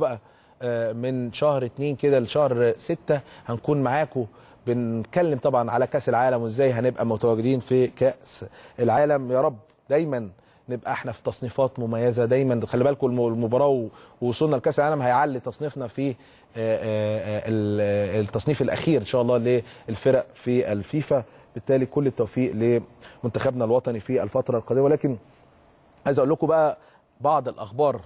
بقى آه، من شهر 2 كده لشهر 6 هنكون معاكم بنتكلم طبعا على كاس العالم وازاي هنبقى متواجدين في كاس العالم يا رب دايما نبقى احنا في تصنيفات مميزه دايما خلي بالكم المباراه ووصولنا لكاس العالم هيعلي تصنيفنا في آه، آه، التصنيف الاخير ان شاء الله للفرق في الفيفا بالتالي كل التوفيق لمنتخبنا الوطني في الفتره القادمه ولكن عايز اقول لكم بقى بعض الاخبار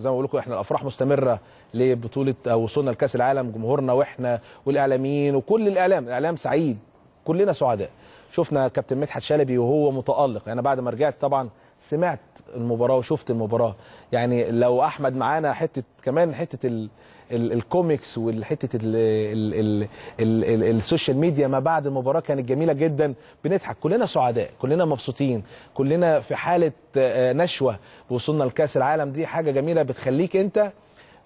زي ما بقول لكم احنا الافراح مستمره لبطوله وصولنا لكاس العالم جمهورنا واحنا والاعلاميين وكل الاعلام الاعلام سعيد كلنا سعداء شفنا كابتن مدحت شلبي وهو متالق انا يعني بعد ما رجعت طبعا سمعت المباراه وشفت المباراه يعني لو احمد معانا حته كمان حته ال ال الكوميكس والحته السوشيال ميديا ما بعد المباراه كانت جميله جدا بنضحك كلنا سعداء كلنا مبسوطين كلنا في حاله آه، نشوه بوصولنا لكاس العالم دي حاجه جميله بتخليك انت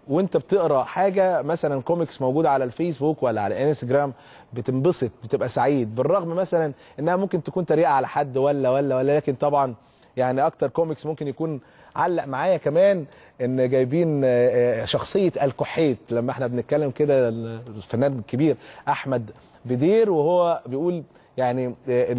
وانت بتقرا حاجه مثلا كوميكس موجوده على الفيسبوك ولا على الانستجرام بتنبسط بتبقى سعيد بالرغم مثلا انها ممكن تكون تريقه على حد ولا ولا ولا لكن طبعا يعني اكتر كوميكس ممكن يكون علق معايا كمان ان جايبين آه، آه، شخصيه الكحيت لما احنا بنتكلم كده الفنان الكبير احمد بدير وهو بيقول يعني آه،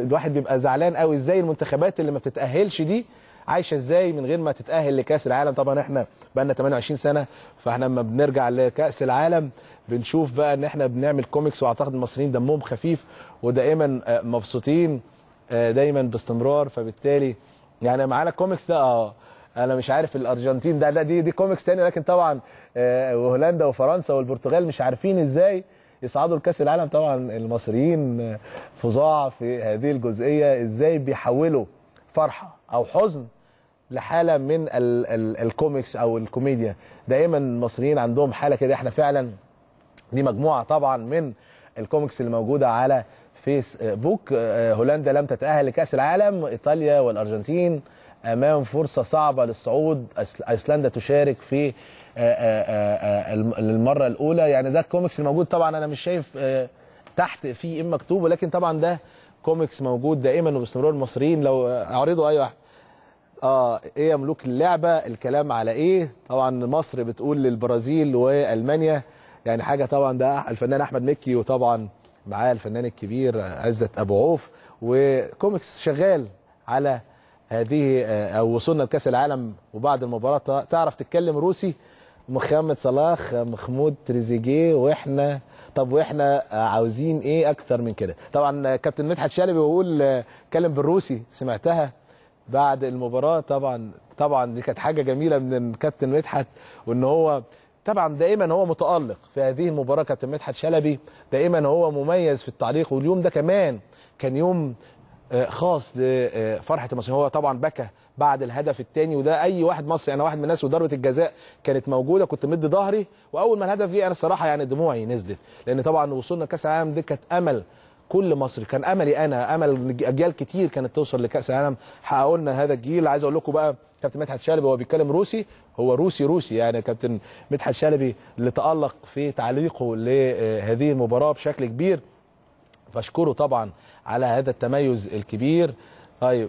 الواحد بيبقى زعلان قوي ازاي المنتخبات اللي ما بتتاهلش دي عايشه ازاي من غير ما تتاهل لكاس العالم طبعا احنا بقى لنا 28 سنه فاحنا لما بنرجع لكاس العالم بنشوف بقى ان احنا بنعمل كوميكس واعتقد المصريين دمهم خفيف ودائما مبسوطين آه، دايما باستمرار فبالتالي يعني معانا الكوميكس ده اه انا مش عارف الارجنتين ده, ده دي دي كوميكس تاني لكن طبعا آه، وهولندا وفرنسا والبرتغال مش عارفين ازاي يصعدوا لكاس العالم طبعا المصريين آه، فظاع في هذه الجزئيه ازاي بيحولوا فرحه او حزن لحاله من ال ال الكوميكس او الكوميديا دايما المصريين عندهم حاله كده احنا فعلا دي مجموعه طبعا من الكوميكس اللي موجوده على فيسبوك آه، هولندا لم تتأهل لكأس العالم إيطاليا والأرجنتين أمام فرصة صعبة للصعود أيسلندا تشارك في المرة آه، آه، الأولى يعني ده الكوميكس الموجود طبعا أنا مش شايف تحت في إيه مكتوب ولكن طبعا ده كوميكس موجود دائما وباستمرار المصريين لو أعرضوا أي أيوة. واحد اه ايه يا ملوك اللعبه الكلام على ايه طبعا مصر بتقول للبرازيل والمانيا يعني حاجه طبعا ده الفنان احمد مكي وطبعا معاه الفنان الكبير عزت ابو عوف وكوميكس شغال على هذه آه، او وصلنا لكاس العالم وبعد المباراه تعرف تتكلم روسي محمد صلاح محمود تريزيجيه واحنا طب واحنا عاوزين ايه اكتر من كده طبعا كابتن مدحت شلبي بيقول آه، اتكلم بالروسي سمعتها بعد المباراه طبعا طبعا دي كانت حاجه جميله من كابتن مدحت وان هو طبعا دائما هو متالق في هذه المباراه كابتن مدحت شلبي دائما هو مميز في التعليق واليوم ده كمان كان يوم آه، خاص لفرحه المصريين هو طبعا بكى بعد الهدف الثاني وده اي واحد مصري انا واحد من الناس وضربه الجزاء كانت موجوده كنت مد ظهري واول ما الهدف جه انا الصراحه يعني دموعي نزلت لان طبعا وصولنا كاس العالم دي كانت امل كل مصر كان املي انا امل اجيال كتير كانت توصل لكاس العالم حققوا لنا هذا الجيل عايز اقول لكم بقى كابتن مدحت شلبي وهو بيتكلم روسي هو روسي روسي يعني كابتن مدحت شلبي اللي تالق في تعليقه لهذه المباراه بشكل كبير فاشكره طبعا على هذا التميز الكبير طيب